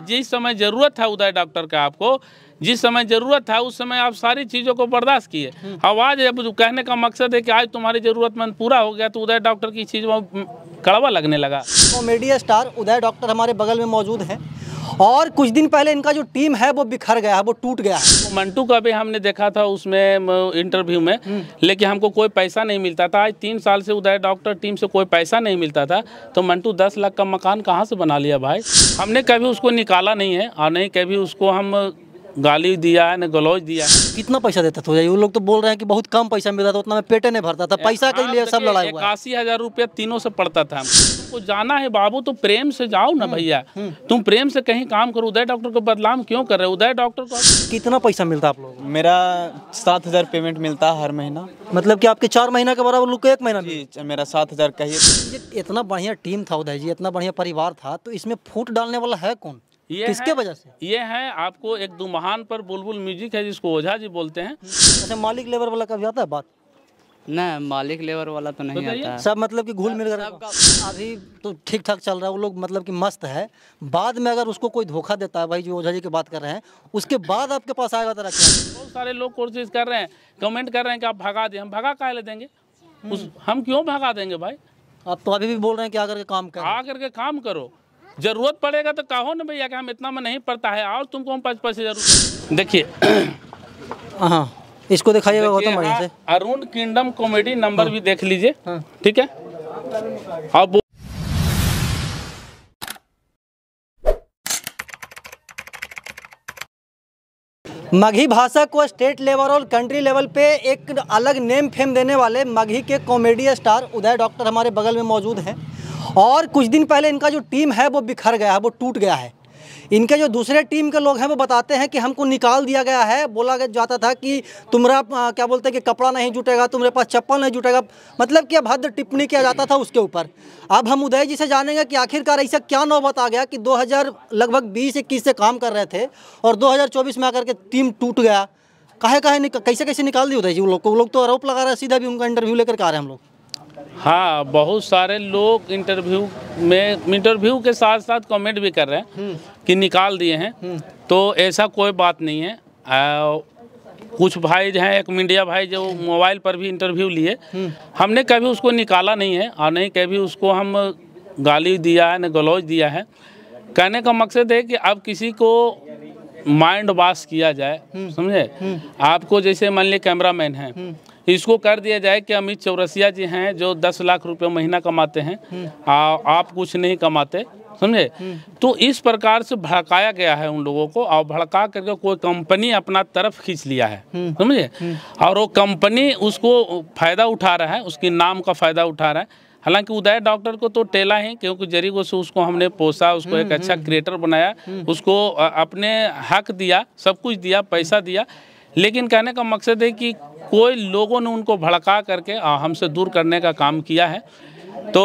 जिस समय ज़रूरत है उदय डॉक्टर का आपको जिस समय ज़रूरत है उस समय आप सारी चीज़ों को बर्दाश्त किए हम्म। आवाज़ अब कहने का मकसद है कि आज तुम्हारी ज़रूरतमंद पूरा हो गया तो उदय डॉक्टर की चीज़ कड़वा लगने लगा कॉमेडिया स्टार उदय डॉक्टर हमारे बगल में मौजूद हैं और कुछ दिन पहले इनका जो टीम है वो बिखर गया है वो टूट गया है मंटू का भी हमने देखा था उसमें इंटरव्यू में हम्म। लेकिन हमको कोई पैसा नहीं मिलता था आज तीन साल से उधर डॉक्टर टीम से कोई पैसा नहीं मिलता था तो मंटू दस लाख का मकान कहाँ से बना लिया भाई हमने कभी उसको निकाला नहीं है और नहीं कभी उसको हम गाली दिया है ना गलौज दिया है कितना पैसा देता था वो लोग तो बोल रहे हैं कि बहुत कम पैसा मिलता था उतना में पेटे नहीं भरता था पैसा के हाँ, लिए सब लड़ाई हुआ इक्यासी हजार रुपया तीनों से पड़ता था तुमको जाना है बाबू तो प्रेम से जाओ ना हम्म, भैया हम्म। तुम प्रेम से कहीं काम करो उदय डॉक्टर को बदलाम क्यों कर रहे हो उदय डॉक्टर को कितना पैसा मिलता आप लोग मेरा सात हजार पेमेंट मिलता है हर महीना मतलब की आपके चार महीना के बराबर लोग एक महीना मेरा सात हजार कहिए इतना बढ़िया टीम था उदय जी इतना बढ़िया परिवार था तो इसमें फूट डालने वाला है कौन ये किसके वजह से ये है आपको एक दुमहान पर बुलबुल म्यूजिक है जिसको ओझा जी बोलते हैं अच्छा मालिक लेबर वाला कभी आता है बात नहीं मालिक लेबर वाला तो नहीं तो आता सब मतलब कि घुल मिल कर अभी तो ठीक ठाक चल रहा है वो लोग मतलब कि मस्त है बाद में अगर उसको कोई धोखा देता है भाई जो ओझा जी की बात कर रहे हैं उसके बाद आपके पास आएगा तरह तो बहुत सारे लोग कोशिश कर रहे हैं कमेंट कर रहे हैं कि आप भगा दें हम भगा का ले देंगे हम क्यों भगा देंगे भाई आप तो अभी भी बोल रहे हैं कि आकर के काम करो आकर के काम करो जरूरत पड़ेगा तो कहो ना भैया कि हम इतना में नहीं पड़ता है और तुमको हम पाँच पैसे जरूर देखिए हाँ इसको दिखाइएगा गौतम भाई से अरुण किंगडम कॉमेडी नंबर भी देख लीजिए हाँ। ठीक है अब मगही भाषा को स्टेट लेवल और कंट्री लेवल पे एक अलग नेम फेम देने वाले मगही के कॉमेडी स्टार उदय डॉक्टर हमारे बगल में मौजूद हैं और कुछ दिन पहले इनका जो टीम है वो बिखर गया है वो टूट गया है इनके जो दूसरे टीम के लोग हैं वो बताते हैं कि हमको निकाल दिया गया है बोला जाता था कि तुम्हारा क्या बोलते हैं कि कपड़ा नहीं जुटेगा तुम्हारे पास चप्पल नहीं जुटेगा मतलब कि अभद्र टिप्पणी किया जाता था उसके ऊपर अब हम उदय जी से जानेंगे कि आखिरकार ऐसा क्या नौबत आ गया कि 2000 लगभग बीस इक्कीस से काम कर रहे थे और दो में आकर के टीम टूट गया कहे कहे कैसे कैसे निकाल दी उदय जी वो लोग वो लोग तो आरोप लगा रहे सीधा भी उनका इंटरव्यू लेकर के आ रहे हैं हम लोग हाँ बहुत सारे लोग इंटरव्यू में इंटरव्यू के साथ साथ कमेंट भी कर रहे हैं हम्म। कि निकाल दिए हैं हम्म। तो ऐसा कोई बात नहीं है आ, कुछ भाई हैं एक मीडिया भाई जो मोबाइल हम्म। पर भी इंटरव्यू लिए हमने कभी उसको निकाला नहीं है और नहीं कभी उसको हम गाली दिया है न गलौज दिया है कहने का मकसद है कि अब किसी को माइंड वाश किया जाए समझे आपको जैसे मान लिया कैमरा मैन है इसको कर दिया जाए कि अमित चौरसिया जी हैं जो दस लाख रुपये महीना कमाते हैं हम्म। आ, आप कुछ नहीं कमाते समझे हम्म। तो इस प्रकार से भड़काया गया है उन लोगों को और भड़का करके कोई कंपनी अपना तरफ खींच लिया है हम्म। समझे और वो कंपनी उसको फायदा उठा रहा है उसके नाम का फायदा उठा रहा है हालांकि उदय डॉक्टर को तो टेला है क्योंकि जरीगो से उसको हमने पोसा उसको एक अच्छा क्रिएटर बनाया उसको अपने हक दिया सब कुछ दिया पैसा दिया लेकिन कहने का मकसद है कि कोई लोगों ने उनको भड़का करके हमसे दूर करने का काम किया है तो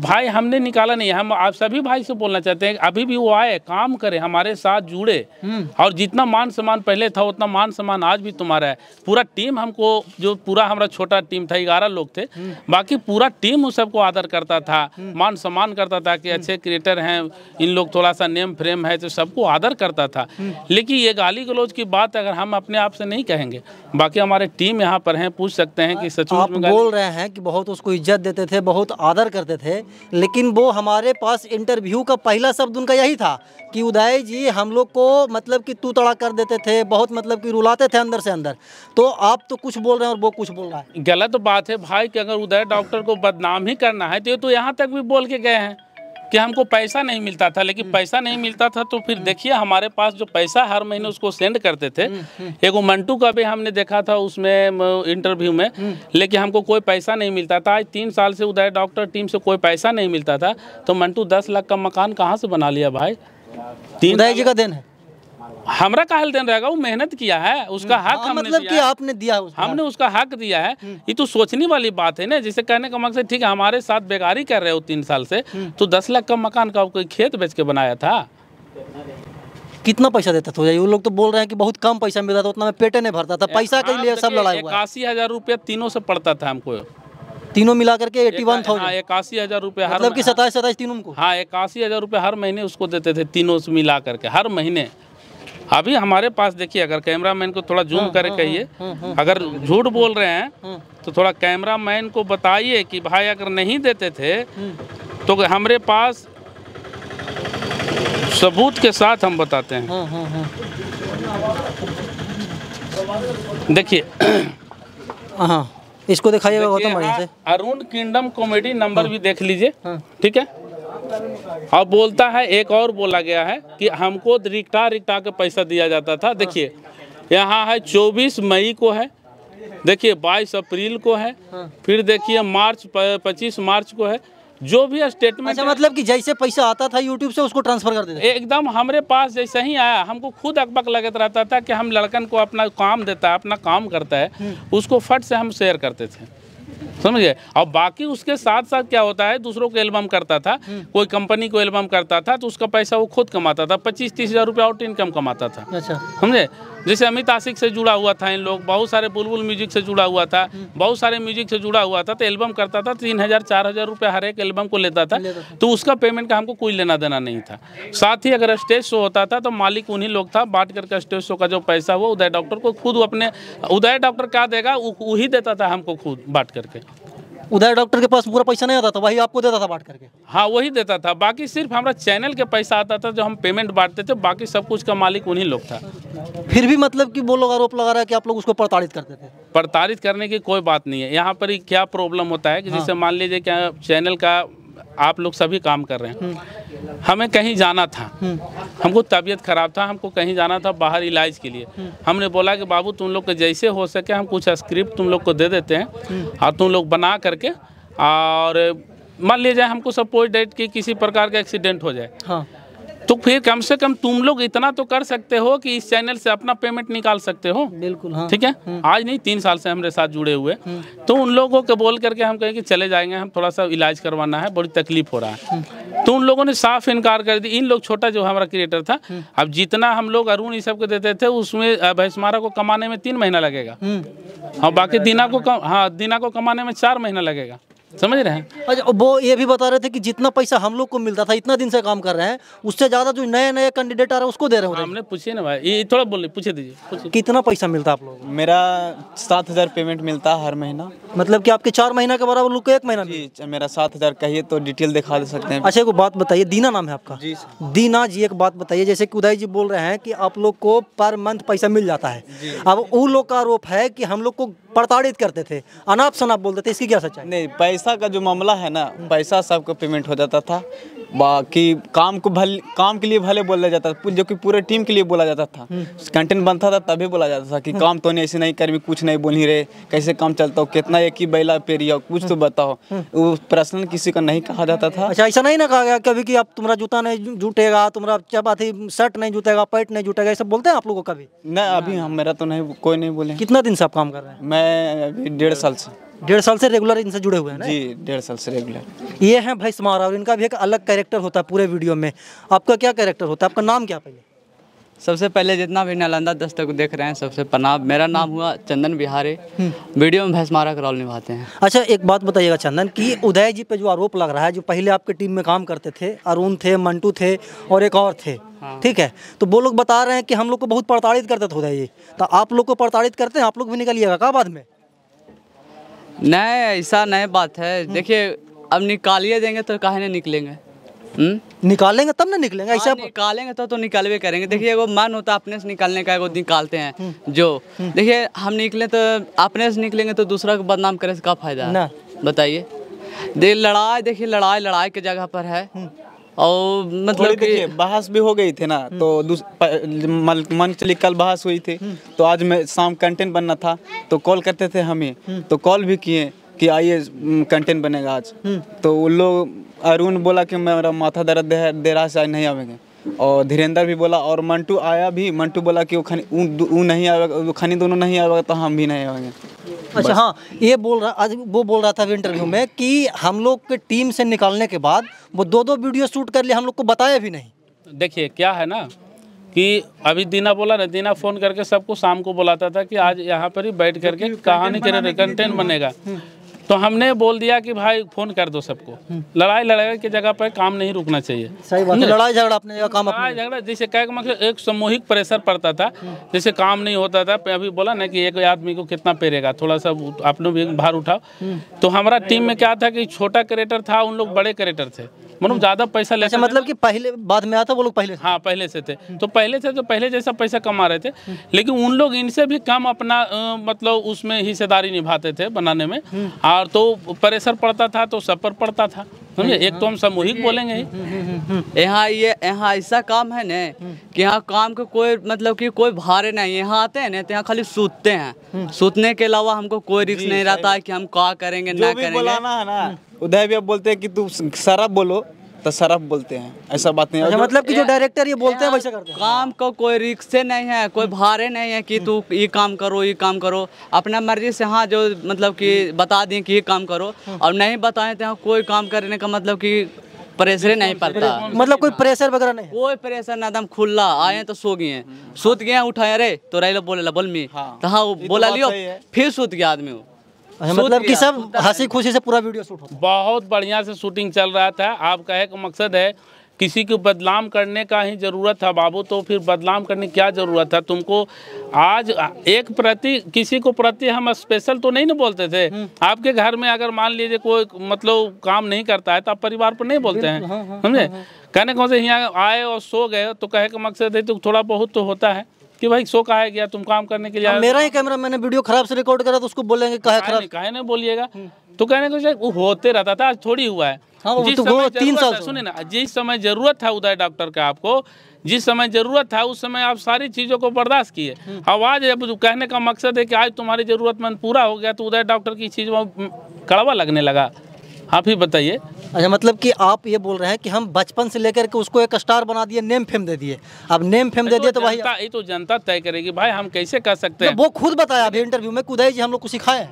भाई हमने निकाला नहीं हम आप सभी भाई से बोलना चाहते हैं अभी भी वो आए काम करे हमारे साथ जुड़े हम्म। और जितना मान सम्मान पहले था उतना मान सम्मान आज भी तुम्हारा है पूरा टीम हमको जो पूरा हमारा छोटा टीम था ग्यारह लोग थे हम्म। बाकी पूरा टीम उस सबको आदर करता था हम्म। मान सम्मान करता था कि अच्छे क्रिएटर हैं इन लोग थोड़ा सा नेम फ्रेम है तो सबको आदर करता था लेकिन ये गाली गलोज की बात अगर हम अपने आप से नहीं कहेंगे बाकी हमारे टीम यहाँ पर हैं पूछ सकते हैं कि सचिव बोल रहे हैं कि बहुत उसको इज्जत देते थे बहुत आदर करते थे लेकिन वो हमारे पास इंटरव्यू का पहला शब्द उनका यही था कि उदय जी हम लोग को मतलब कि तू तड़ा कर देते थे बहुत मतलब कि रुलाते थे अंदर से अंदर तो आप तो कुछ बोल रहे हैं और वो कुछ बोल रहा है गलत बात है भाई कि अगर उदय डॉक्टर को बदनाम ही करना है तो ये तो यहाँ तक भी बोल के गए हैं कि हमको पैसा नहीं मिलता था लेकिन हम्म। पैसा नहीं मिलता था तो फिर हम्म। देखिए हमारे पास जो पैसा हर महीने उसको सेंड करते थे हम्म, एगो मंटू का भी हमने देखा था उसमें इंटरव्यू में लेकिन हमको कोई पैसा नहीं मिलता था आज तीन साल से उधर डॉक्टर टीम से कोई पैसा नहीं मिलता था तो मंटू दस लाख का मकान कहाँ से बना लिया भाई तीन जी का दिन है हमारा काहल देन रहेगा वो मेहनत किया है उसका हम्म। हक हाँ, मतलब कि आपने दिया उसका हमने उसका हक दिया है हम्म। ये तो सोचने वाली बात है ना जिसे कहने का मकसद ठीक है हमारे साथ बेकारी कर रहे हो तीन साल से हम्म। तो दस लाख का मकान का कोई खेत बेच के बनाया था कितना पैसा देता था वो लोग तो बोल रहे हैं कि बहुत कम पैसा मिलता था उतना में पेटे नहीं भरता था पैसा के हाँ, लिए तो सब लड़ाई इक्यासी हजार रुपया तीनों से पड़ता था हमको तीनों मिला करके एट्टी वन था इक्यासी हजार रुपये मतलब कि सताईस सताईस तीनों को हाँ इक्यासी हजार रुपये हर महीने उसको देते थे तीनों से मिला करके हर महीने अभी हमारे पास देखिए अगर कैमरा मैन को थोड़ा जूम हम्म, करे हम्म, कहिए हम्म, अगर झूठ बोल रहे हैं तो थोड़ा कैमरा मैन को बताइए कि भाई अगर नहीं देते थे तो हमारे पास सबूत के साथ हम बताते हैं देखिए हाँ, हाँ इसको दिखाइएगा गौतम हाँ, से अरुण किंगडम कॉमेडी नंबर हाँ। भी देख लीजिए ठीक है अब बोलता है एक और बोला गया है कि हमको रिक्टा रिक्टा के पैसा दिया जाता था देखिए यहाँ है चौबीस मई को है देखिए बाईस अप्रैल को है फिर देखिए मार्च पच्चीस मार्च को है जो भी स्टेटमेंट अच्छा, मतलब कि जैसे पैसा आता था यूट्यूब से उसको ट्रांसफर कर देते एकदम हमारे पास जैसे ही आया हमको खुद अकबक लगे रहता था कि हम लड़कन को अपना काम देता है अपना काम करता है हम्म। उसको फट से हम शेयर करते थे समझ गए और बाकी उसके साथ साथ क्या होता है दूसरों को एल्बम करता था हम्म। कोई कंपनी को एल्बम करता था तो उसका पैसा वो खुद कमाता था पच्चीस तीस हज़ार रुपया आउट इनकम कमाता था अच्छा समझे जैसे अमित आशिक से जुड़ा हुआ था इन लोग बहुत सारे बुलबुल म्यूजिक से जुड़ा हुआ था हम्म। बहुत सारे म्यूजिक से जुड़ा हुआ था तो एल्बम करता था तीन हज़ार चार हज़ार रुपये हर एक एल्बम को लेता था तो उसका पेमेंट का हमको कोई लेना देना नहीं था साथ ही अगर स्टेज शो होता था तो मालिक उन्हीं लोग था बांट करके स्टेज शो का जो पैसा हुआ उदय डॉक्टर को खुद अपने उदय डॉक्टर क्या देगा वही देता था हमको खुद बांट करके उधर डॉक्टर के पास पूरा पैसा नहीं आता था वही आपको देता था बांट करके हाँ वही देता था बाकी सिर्फ हमारा चैनल के पैसा आता था जो हम पेमेंट बांटते थे बाकी सब कुछ का मालिक उन्हीं लोग था फिर भी मतलब कि वो लोग आरोप लगा रहा है कि आप लोग उसको प्रताड़ित करते थे प्रताड़ित करने की कोई बात नहीं है यहाँ पर क्या प्रॉब्लम होता है कि हाँ। जैसे मान लीजिए क्या चैनल का आप लोग सभी काम कर रहे हैं हम्म। हमें कहीं जाना था हम्म। हमको तबीयत ख़राब था हमको कहीं जाना था बाहर इलाज के लिए हम्म। हमने बोला कि बाबू तुम लोग के जैसे हो सके हम कुछ स्क्रिप्ट तुम लोग को दे देते हैं और हम्म। हाँ, तुम लोग बना करके और मान लिया जाए हमको सपोज डेट कि किसी प्रकार का एक्सीडेंट हो जाए हाँ। तो फिर कम से कम तुम लोग इतना तो कर सकते हो कि इस चैनल से अपना पेमेंट निकाल सकते हो बिल्कुल हाँ। ठीक है हाँ। आज नहीं तीन साल से हमारे साथ जुड़े हुए हाँ। तो उन लोगों को बोल करके हम कहें कि चले जाएंगे हम थोड़ा सा इलाज करवाना है बड़ी तकलीफ हो रहा है हाँ। तो उन लोगों ने साफ इनकार कर दी इन लोग छोटा जो हमारा क्रिएटर था अब जितना हम लोग अरुण ये सब को देते थे उसमें भैंसमारा को कमाने में तीन महीना लगेगा और बाकी दिना को हाँ दिना को कमाने में चार महीना लगेगा समझ रहे हैं अच्छा वो ये भी बता रहे थे कि जितना पैसा हम लोग को मिलता था इतना दिन से काम कर रहे हैं उससे ज़्यादा जो नए नए कैंडिडेट आ रहे हैं उसको दे रहे हैं हमने पूछे ना भाई ये थोड़ा बोलिए पूछे दीजिए कितना पैसा मिलता आप लोग मेरा सात हज़ार पेमेंट मिलता हर महीना मतलब कि आपके चार महीना के बराबर लोग एक महीना मेरा सात हज़ार कहिए तो डिटेल दिखा दे सकते हैं अच्छा एक बात बताइए दीना नाम है आपका जी दीना जी एक बात बताइए जैसे की उदय जी बोल रहे हैं की आप लोग को पर मंथ पैसा मिल जाता है अब उन लोग का आरोप है की हम लोग को प्रताड़ित करते थे अनाप शनाप बोलते थे इसकी क्या सच्चाई नहीं पैसा का जो मामला है ना पैसा सबको पेमेंट हो जाता था बाकी काम को भल काम के लिए भले बोला जाता था जो कि पूरे टीम के लिए बोला जाता था कंटेंट हम्म। बनता था तभी बोला जाता था कि हम्म। काम तो नहीं ऐसे नहीं कर भी कुछ नहीं बोल ही रहे कैसे काम चलता हो कितना एक ही बैला पेरिया कुछ तो हम्म। बताओ वो पर्सनल किसी का नहीं कहा जाता था अच्छा ऐसा नहीं ना कहा गया कभी कि आप तुम्हारा जूता नहीं जूटेगा तुम्हारा क्या है शर्ट नहीं जूटेगा पैट नहीं जूटेगा ऐसा बोलते हैं आप लोगों को कभी नहीं अभी हम मेरा तो नहीं कोई नहीं बोले कितना दिन से आप काम कर रहे हैं मैं अभी डेढ़ साल से डेढ़ साल से रेगुलर इनसे जुड़े हुए हैं जी डेढ़ साल से रेगुलर ये हैं भाई समारा और इनका भी एक अलग कैरेक्टर होता है पूरे वीडियो में आपका क्या कैरेक्टर होता है आपका नाम क्या पहले सबसे पहले जितना भी नालंदा दस्तक देख रहे हैं सबसे पनाब मेरा नाम हम्म। हुआ चंदन बिहारी वीडियो हम्म। में भैंस मारा रोल निभाते हैं अच्छा एक बात बताइएगा चंदन कि उदय जी पे जो आरोप लग रहा है जो पहले आपके टीम में काम करते थे अरुण थे मंटू थे और एक और थे हाँ। ठीक हाँ। है तो वो लोग बता रहे हैं कि हम लोग को बहुत प्रताड़ित करते थे उदय जी तो आप लोग को प्रताड़ित करते हैं आप लोग भी निकलिएगा क्या बाद में नहीं ऐसा नहीं बात है हम्म। देखिए अब निकालिए देंगे तो काहे ना निकलेंगे हम्म? निकालेंगे तब ना निकलेंगे ऐसा हाँ, आप... निकालेंगे तो तो निकालवे करेंगे देखिए वो मन होता है अपने से निकालने का एगो निकालते हैं हम्म। जो देखिए हम निकले तो अपने से निकलेंगे तो दूसरा को बदनाम करे से क्या फायदा है बताइए दे लड़ाई देखिए लड़ाई लड़ाई के जगह पर है और मतलब कि बहस भी हो गई थी ना तो हम्म। मन चली कल बहस हुई थी हम्म। तो आज मैं शाम कंटेंट बनना था तो कॉल करते थे हमें हम्म। तो कॉल भी किए कि आइए कंटेंट बनेगा आज तो उन लोग अरुण बोला कि मेरा माथा दर्द दे रहा है आज नहीं आवेंगे और धीरेन्द्र भी बोला और मंटू आया भी मंटू बोला कि वो खानी वो नहीं आएगा खानी दोनों नहीं आएगा तो हम भी नहीं आएंगे अच्छा हाँ ये बोल रहा आज वो बोल रहा था इंटरव्यू में कि हम लोग के टीम से निकालने के बाद वो दो दो वीडियो शूट कर लिए हम लोग को बताया भी नहीं देखिए क्या है ना कि अभी दीना बोला ना दीना फ़ोन करके सबको शाम को बुलाता था कि आज यहाँ पर ही बैठ करके कहानी कंटेंट तो- बनेगा हम्म। तो हमने बोल दिया कि भाई फ़ोन कर दो सबको लड़ाई लड़ाई की जगह पर काम नहीं रुकना चाहिए सही बात है लड़ाई झगड़ा अपने जगह काम लड़ाई झगड़ा जैसे कह मतलब एक सामूहिक प्रेशर पड़ता था जैसे काम नहीं होता था अभी बोला ना कि एक आदमी को कितना पेरेगा थोड़ा सा आपने भी भार उठाओ हम्म। तो हमारा टीम में क्या था कि छोटा करेक्टर था उन लोग बड़े करेक्टर थे मतलब हम्म। ज़्यादा पैसा अच्छा, लेते मतलब कि पहले बाद में आता वो लोग पहले हाँ पहले से थे तो पहले से तो पहले जैसा पैसा कमा रहे थे लेकिन उन लोग इनसे भी कम अपना मतलब उसमें हिस्सेदारी निभाते थे बनाने में हम्म। और तो प्रेशर पड़ता था तो सब पर पड़ता था समझे एक तो हम सामूहिक बोलेंगे हम्म, यहाँ ये यहाँ ऐसा काम है न कि यहाँ काम का कोई मतलब कि कोई भारे नहीं यहाँ आते हैं ना तो यहाँ खाली सूतते हैं सूतने के अलावा हमको कोई रिस्क नहीं रहता है कि हम क्या करेंगे ना करेंगे उदय भी अब बोलते हैं कि तू शराब बोलो तो शराब बोलते हैं ऐसा बात नहीं है अच्छा, मतलब कि जो डायरेक्टर ये बोलते हैं वैसा करते हैं काम को कोई रिक्शे नहीं है कोई भारे नहीं है कि तू ये काम करो ये काम करो अपना मर्जी से हाँ जो मतलब कि बता दें कि ये काम करो और नहीं बताए तो कोई काम करने का मतलब कि प्रेशर नहीं पड़ता मतलब कोई प्रेशर वगैरह नहीं कोई प्रेशर ना एकदम खुला आए तो सो गए सूत गए उठाए रे तो रही बोले बोल मी हाँ। तो हाँ तो बोला लियो फिर सूत गया आदमी अच्छा, मतलब कि सब हंसी खुशी से पूरा वीडियो शूट बहुत बढ़िया से शूटिंग चल रहा था आप कहे का मकसद है किसी को बदनाम करने का ही ज़रूरत था बाबू तो फिर बदनाम करने की क्या ज़रूरत था तुमको आज एक प्रति किसी को प्रति हम स्पेशल तो नहीं ना बोलते थे हम्म। आपके घर में अगर मान लीजिए कोई मतलब काम नहीं करता है तो आप परिवार पर नहीं बोलते हैं हाँ, हाँ, समझे हाँ, कहने कौन से यहाँ आए और सो गए तो कहे का मकसद है तो थोड़ा बहुत तो होता है कि भाई शो कहा गया तुम काम करने के लिए मेरा ही कैमरा मैंने वीडियो खराब से रिकॉर्ड करा तो उसको बोलेंगे कहे खराब कहे ना बोलिएगा हम्म। तो कहने को वो होते रहता था आज थोड़ी हुआ है हाँ, जिस तो समय तीन साल सुनिए ना जिस समय जरूरत था उदय डॉक्टर का आपको जिस समय जरूरत था उस समय आप सारी चीज़ों को बर्दाश्त किए आवाज हम्म। अब कहने का मकसद है कि आज तुम्हारी जरूरतमंद पूरा हो गया तो उदय डॉक्टर की चीज़ कड़वा लगने लगा आप ही बताइए अच्छा मतलब कि आप ये बोल रहे हैं कि हम बचपन से लेकर के उसको एक स्टार बना दिए नेम फेम दे दिए अब नेम फेम दे तो दिए तो भाई ये तो जनता तय करेगी भाई हम कैसे कर सकते तो हैं वो खुद बताया अभी इंटरव्यू में कुदाई जी हम लोग को सिखाए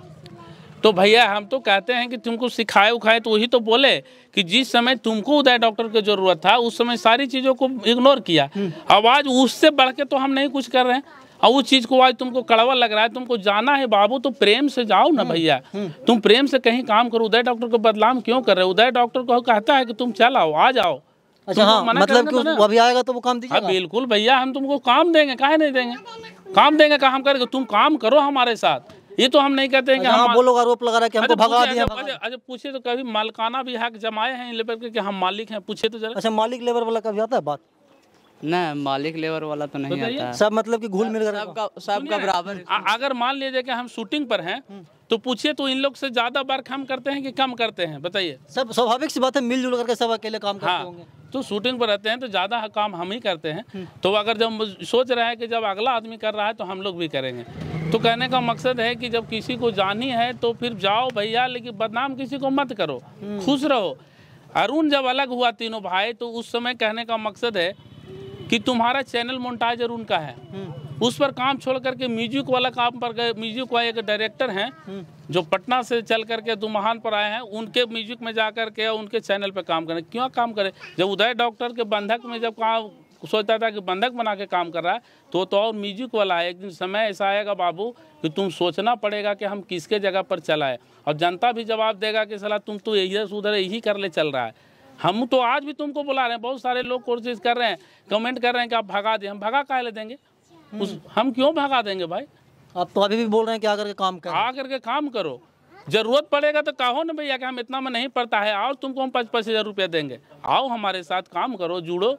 तो भैया हम तो कहते हैं कि तुमको सिखाए उखाए तो वही तो बोले कि जिस समय तुमको उदय डॉक्टर की जरूरत था उस समय सारी चीज़ों को इग्नोर किया हम्म। आवाज़ उससे बढ़ के तो हम नहीं कुछ कर रहे हैं और उस चीज को आज तुमको कड़वा लग रहा है तुमको जाना है बाबू तो प्रेम से जाओ ना हम्म, भैया हम्म। तुम प्रेम से कहीं काम करो उदय डॉक्टर को बदलाम क्यों कर रहे हो उदय डॉक्टर को कहता है कि तुम चल आओ आ जाओ अच्छा हाँ, मतलब कि वो अभी आएगा तो वो काम दीजिएगा हाँ, बिल्कुल भैया हम तुमको काम देंगे काहे नहीं देंगे काम देंगे कहा हम करेंगे तुम काम करो हमारे साथ ये तो हम नहीं कहते हैं कि अच्छा, हाँ, हम लोग आरोप लगा रहे हैं कि हमको अच्छा, भगा अच्छा, दिया अच्छा पूछे तो कभी मालकाना भी हक जमाए हैं लेबर के कि हम मालिक हैं पूछे तो जरा अच्छा मालिक लेबर वाला कभी आता है बात नहीं मालिक लेबर वाला तो नहीं आता सब मतलब कि घुल मिल सबका सबका बराबर अगर मान लीजिए कि हम शूटिंग पर हैं हम्म। तो पूछिए तो इन लोग से ज्यादा बार काम करते हैं कि कम करते हैं बताइए सब स्वाभाविक सी बात है मिलजुल करके सब अकेले काम करते हाँ, होंगे तो शूटिंग पर रहते हैं तो ज्यादा काम हम ही करते हैं हम्म। तो अगर जब सोच रहा है कि जब अगला आदमी कर रहा है तो हम लोग भी करेंगे तो कहने का मकसद है कि जब किसी को जानी है तो फिर जाओ भैया लेकिन बदनाम किसी को मत करो हम्म। खुश रहो अरुण जब अलग हुआ तीनों भाई तो उस समय कहने का मकसद है कि तुम्हारा चैनल मोन्टाइजर उनका है हम्म। उस पर काम छोड़ करके म्यूजिक वाला काम पर गए म्यूजिक वाले एक डायरेक्टर हैं हम्म। जो पटना से चल करके दुमहान पर आए हैं उनके म्यूजिक में जा करके उनके चैनल पर काम करें क्यों काम करें जब उदय डॉक्टर के बंधक में जब काम सोचता था कि बंधक बना के काम कर रहा है तो तो और म्यूजिक वाला है एक दिन समय ऐसा आएगा बाबू कि तुम सोचना पड़ेगा कि हम किसके जगह पर चलाए और जनता भी जवाब देगा कि सलाह तुम तो इधर से उधर यही कर ले चल रहा है हम तो आज भी तुमको बुला रहे हैं बहुत सारे लोग कोशिश कर रहे हैं कमेंट कर रहे हैं कि आप भगा दें हम भगा का ले देंगे उस हम क्यों भगा देंगे भाई आप तो अभी भी बोल रहे हैं कि आकर के काम करो आकर के काम करो जरूरत पड़ेगा तो कहो ना भैया कि हम इतना में नहीं पड़ता है और तुमको हम पच पच हज़ार रुपया देंगे आओ हमारे साथ काम करो जुड़ो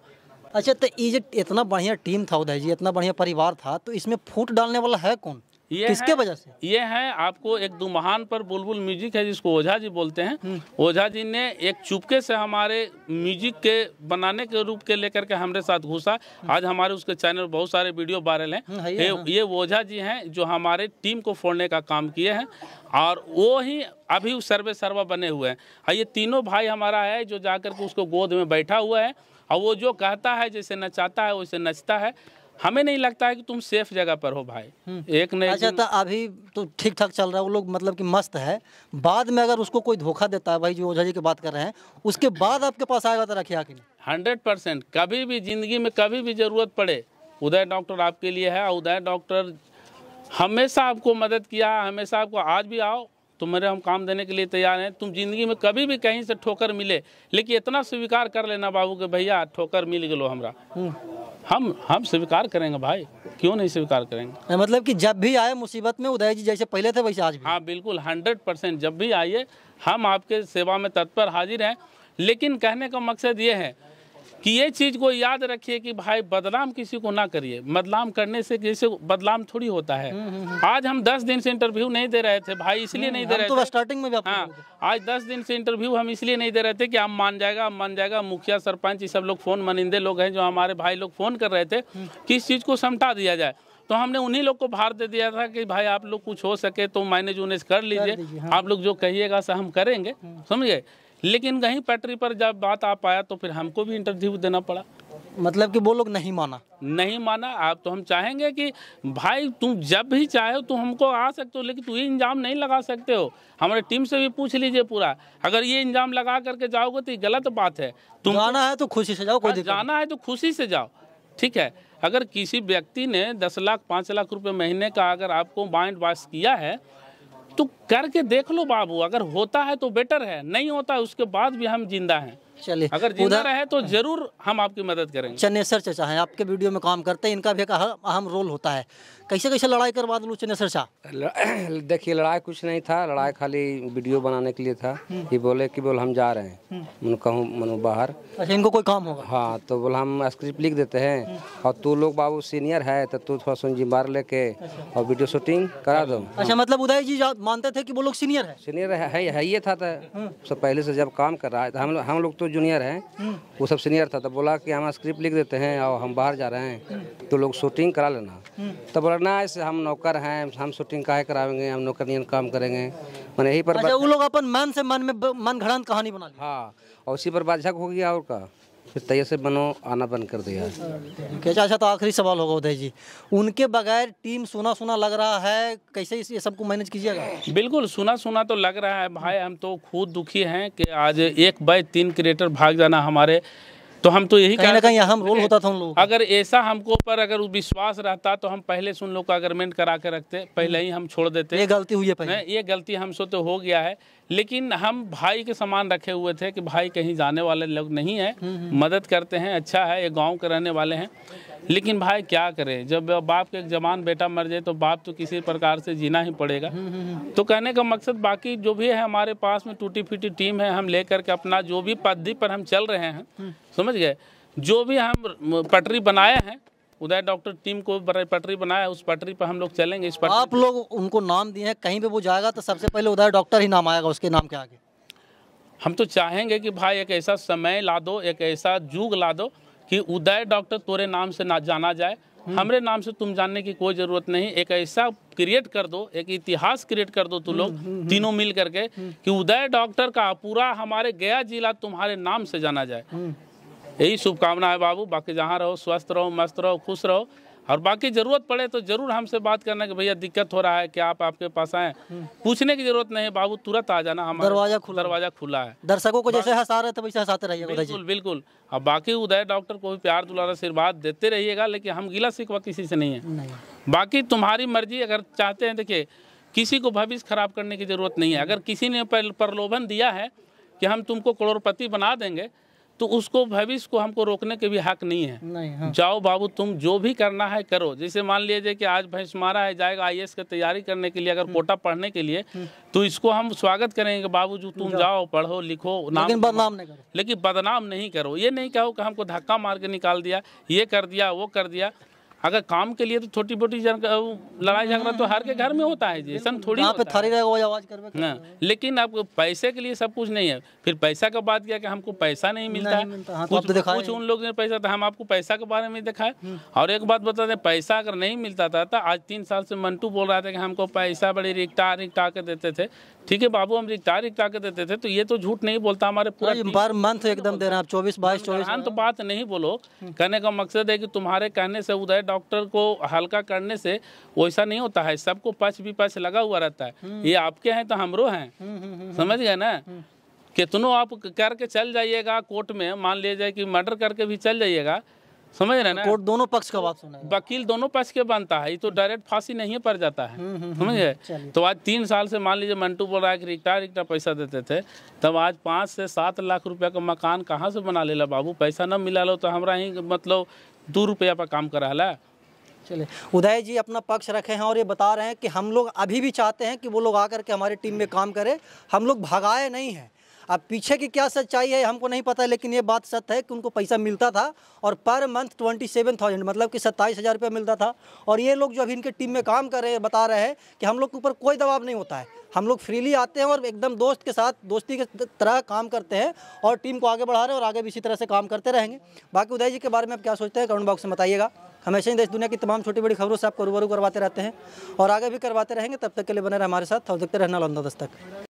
अच्छा तो ये इतना बढ़िया टीम था उदय जी इतना बढ़िया परिवार था तो इसमें फूट डालने वाला है कौन ये किसके वजह से ये है आपको एक दुमहान पर बुलबुल म्यूजिक है जिसको ओझा जी बोलते हैं हम्म। ओझा जी ने एक चुपके से हमारे म्यूजिक के बनाने के रूप के लेकर के हमारे साथ घुसा हम्म। आज हमारे उसके चैनल पर बहुत सारे वीडियो वायरल हैं हम्म, ये हाँ। ये ओझा जी हैं जो हमारे टीम को फोड़ने का काम किए हैं और वो ही अभी सर्वे सर्वा बने हुए हैं ये तीनों भाई हमारा है जो जाकर के उसको गोद में बैठा हुआ है और वो जो कहता है जैसे नचाता है वैसे नचता है हमें नहीं लगता है कि तुम सेफ जगह पर हो भाई हम्म। एक नहीं अच्छा तो अभी तो ठीक ठाक चल रहा है वो लोग मतलब कि मस्त है बाद में अगर उसको कोई धोखा देता है भाई जो ओझा जी की बात कर रहे हैं उसके बाद आपके पास आएगा तो रखिए आके हंड्रेड परसेंट कभी भी जिंदगी में कभी भी ज़रूरत पड़े उदय डॉक्टर आपके लिए है उदय डॉक्टर हमेशा आपको मदद किया है हमेशा आपको आज भी आओ तुम्हारे तो हम काम देने के लिए तैयार हैं तुम जिंदगी में कभी भी कहीं से ठोकर मिले लेकिन इतना स्वीकार कर लेना बाबू के भैया ठोकर मिल गलो हमारा हम्म। हम हम स्वीकार करेंगे भाई क्यों नहीं स्वीकार करेंगे मतलब कि जब भी आए मुसीबत में उदय जी जैसे पहले थे वैसे आज भी हाँ बिल्कुल हंड्रेड परसेंट जब भी आइए हम आपके सेवा में तत्पर हाजिर हैं लेकिन कहने का मकसद ये है कि ये चीज़ को याद रखिए कि भाई बदनाम किसी को ना करिए बदनाम करने से जैसे बदनाम थोड़ी होता है हम्म, हम्म, हम्म। आज हम दस दिन से इंटरव्यू नहीं दे रहे थे भाई इसलिए नहीं दे रहे तो स्टार्टिंग में हाँ आज दस दिन से इंटरव्यू हम इसलिए नहीं दे रहे थे कि हम मान जाएगा हम मान जाएगा मुखिया सरपंच ये सब लोग फ़ोन मनिंदे लोग हैं जो हमारे भाई लोग फ़ोन कर रहे थे कि इस चीज़ को समटा दिया जाए तो हमने उन्हीं लोग को भार दे दिया था कि भाई आप लोग कुछ हो सके तो मैनेज उनेज कर लीजिए हाँ। आप लोग जो कहिएगा सर हम करेंगे समझिए लेकिन कहीं पैटरी पर जब बात आ पाया तो फिर हमको भी इंटरव्यू देना पड़ा मतलब कि वो लोग नहीं माना नहीं माना आप तो हम चाहेंगे कि भाई तुम जब भी चाहे तुम हमको आ सकते हो लेकिन तू ये इंजाम नहीं लगा सकते हो हमारे टीम से भी पूछ लीजिए पूरा अगर ये इंजाम लगा करके जाओगे तो ये गलत बात है तुम जाना है तो खुशी से जाओ कोई जाना है तो खुशी से जाओ ठीक है अगर किसी व्यक्ति ने दस लाख पाँच लाख रुपये महीने का अगर आपको माइंड वॉश किया है तो करके देख लो बाबू अगर होता है तो बेटर है नहीं होता है उसके बाद भी हम जिंदा हैं चलिए अगर जिंदा रहे तो जरूर हम आपकी मदद करेंगे चनेसर चाचा हैं आपके वीडियो में काम करते हैं इनका भी एक अहम रोल होता है कैसे कैसे लड़ाई करवा दो चनेसर शाह देखिए लड़ाई कुछ नहीं था लड़ाई खाली वीडियो बनाने के लिए था हम्म। ये बोले कि बोल हम जा रहे हैं मन हम्म। कहूँ मनु बाहर अच्छा, इनको कोई काम होगा हाँ तो बोल हम स्क्रिप्ट लिख देते हैं हम्म। और तू लोग बाबू सीनियर है तो तू थोड़ा सुन मार लेके अच्छा। और वीडियो शूटिंग करा दो अच्छा मतलब उदय जी मानते थे थे कि वो लोग सीनियर है सीनियर है, है, है ये था तो हम्म। सब पहले से जब काम कर रहा है तो हम लोग हम लोग तो जूनियर हैं हम्म। वो सब सीनियर था तो बोला कि हम स्क्रिप्ट लिख देते हैं और हम बाहर जा रहे हैं हम्म। तो लोग शूटिंग करा लेना तो बोला ना ऐसे हम नौकर हैं हम शूटिंग काहे करावेंगे हम नौकर नियन काम करेंगे मैंने यही पर अच्छा, वो लोग अपन मन से मन में मन घड़न कहानी बना हाँ और उसी पर बात हो गया और का फिर तय से बनो आना बंद कर दिया कैसा अच्छा, अच्छा तो आखिरी सवाल होगा उदय जी उनके बगैर टीम सुना सुना लग रहा है कैसे इस ये सबको मैनेज कीजिएगा बिल्कुल सुना सुना तो लग रहा है भाई हम तो खुद दुखी हैं कि आज एक बाय तीन क्रिएटर भाग जाना हमारे तो हम तो यही कहीं कहीं अहम रोल होता था उन लोग अगर ऐसा हमको पर अगर विश्वास रहता तो हम पहले से उन लोग का अग्रीमेंट करा के रखते पहले ही हम छोड़ देते ये गलती हुई है पहले ये गलती हमसे तो हो गया है लेकिन हम भाई के समान रखे हुए थे कि भाई कहीं जाने वाले लोग नहीं है हम्म, हम्म। मदद करते हैं अच्छा है ये गाँव के रहने वाले हैं लेकिन भाई क्या करें जब बाप के एक जवान बेटा मर जाए तो बाप तो किसी प्रकार से जीना ही पड़ेगा हम्म, हम्म, हम्म। तो कहने का मकसद बाकी जो भी है हमारे पास में टूटी फूटी टीम है हम लेकर के अपना जो भी पद्धि पर हम चल रहे हैं समझ गए जो भी हम पटरी बनाए हैं उदय डॉक्टर टीम को पटरी बनाया उस पटरी पर हम लोग चलेंगे इस पर आप लोग उनको नाम दिए हैं कहीं पे वो जाएगा तो सबसे पहले उदय डॉक्टर ही नाम आएगा उसके नाम के आगे हम तो चाहेंगे कि भाई एक ऐसा समय ला दो एक ऐसा जुग ला दो कि उदय डॉक्टर तोरे नाम से ना जाना जाए हमरे नाम से तुम जानने की कोई जरूरत नहीं एक ऐसा क्रिएट कर दो एक इतिहास क्रिएट कर दो तुम लोग हम्म, हम्म, हम्म। तीनों मिल करके कि उदय डॉक्टर का पूरा हमारे गया जिला तुम्हारे नाम से जाना जाए यही शुभकामना है बाबू बाकी जहाँ रहो स्वस्थ रहो मस्त रहो खुश रहो और बाकी ज़रूरत पड़े तो ज़रूर हमसे बात करना कि भैया दिक्कत हो रहा है कि आप आपके पास आए हम्म। पूछने की जरूरत नहीं है बाबू तुरंत आ जाना हमारा दरवाजा खुला दरवाजा खुला है दर्शकों को जैसे हंसा रहे थे तो वैसे हंसाते रहिए बिल्कुल बिल्कुल अब बाकी उदय डॉक्टर को भी प्यार दुलार आशीर्वाद देते रहिएगा लेकिन हम गिला शिकवा किसी से नहीं है बाकी तुम्हारी मर्जी अगर चाहते हैं देखिए किसी को भविष्य खराब करने की जरूरत नहीं है अगर किसी ने प्रलोभन दिया है कि हम तुमको करोड़पति बना देंगे तो उसको भविष्य को हमको रोकने के भी हक नहीं है नहीं हाँ। जाओ बाबू तुम जो भी करना है करो जैसे मान लीजिए कि आज भैंस मारा है जाएगा आई एस की तैयारी करने के लिए अगर हम्म। कोटा पढ़ने के लिए हम्म। तो इसको हम स्वागत करेंगे बाबू जी तुम जाओ पढ़ो लिखो नाम लेकिन बदनाम नहीं करो लेकिन बदनाम नहीं करो ये नहीं कहो कि हमको धक्का मार के निकाल दिया ये कर दिया वो कर दिया अगर काम के लिए तो छोटी मोटी लड़ाई झगड़ा तो हर के घर में होता है जैसा थोड़ी पे थारी आवाज करवे लेकिन आप पैसे के लिए सब कुछ नहीं है फिर पैसा का बात किया कि हमको पैसा नहीं मिलता नहीं है मिलता, हाँ, कुछ, तो कुछ तो उन लोग ने पैसा था हम आपको पैसा के बारे में दिखाए हम्म। और एक बात बता दें पैसा अगर नहीं मिलता था तो आज तीन साल से मंटू बोल रहा था कि हमको पैसा बड़ी रिक्टा रिक्टा कर देते थे ठीक है बाबू हम रिक्टा रिक्टा के देते थे तो ये तो झूठ नहीं बोलता हमारे पूरा मंथ एकदम दे रहे हैं आप चौबीस बाईस चौबीस तो बात नहीं बोलो हम्म। कहने का मकसद है कि तुम्हारे कहने से उधर डॉक्टर को हल्का करने से वैसा नहीं होता है सबको पच भी पच लगा हुआ रहता है हम्म। ये आपके हैं तो हमरो हैं हम्म, हम्म, समझ गए ना कितनों आप करके चल जाइएगा कोर्ट में मान लिया जाए कि मर्डर करके भी चल जाइएगा समझ रहे ना कोर्ट दोनों पक्ष का बात सुना वकील दोनों पक्ष के बनता है ये तो डायरेक्ट फांसी नहीं पड़ जाता है समझ गए तो आज तीन साल से मान लीजिए मंटू बोल रहा है कि रिक्टा रिक्टा पैसा देते थे तब आज पाँच से सात लाख रुपया का मकान कहाँ से बना ले बाबू पैसा ना मिला लो तो हमारा ही मतलब दो रुपया पर काम करा ला चले उदय जी अपना पक्ष रखे हैं और ये बता रहे हैं कि हम लोग अभी भी चाहते हैं कि वो लोग आकर के हमारी टीम में काम करें हम लोग भगाए नहीं हैं अब पीछे की क्या सच्चाई है हमको नहीं पता लेकिन ये बात सत्य है कि उनको पैसा मिलता था और per month twenty seven thousand मतलब कि सत्ताईस हज़ार रुपया मिलता था और ये लोग जो अभी इनके टीम में काम कर रहे हैं बता रहे हैं कि हम लोग के ऊपर कोई दबाव नहीं होता है हम लोग फ्रीली आते हैं और एकदम दोस्त के साथ दोस्ती के तरह काम करते हैं और टीम को आगे बढ़ा रहे हैं और आगे भी इसी तरह से काम करते रहेंगे बाकी उदय जी के बारे में आप क्या सोचते हैं कमेंट बॉक्स में बताइएगा हमेशा ही देश दुनिया की तमाम छोटी बड़ी खबरों से आपको रूबरू करवाते रहते हैं और आगे भी करवाते रहेंगे तब तक के लिए बने रहे हमारे साथ और देखते रहना लंदा दस्तक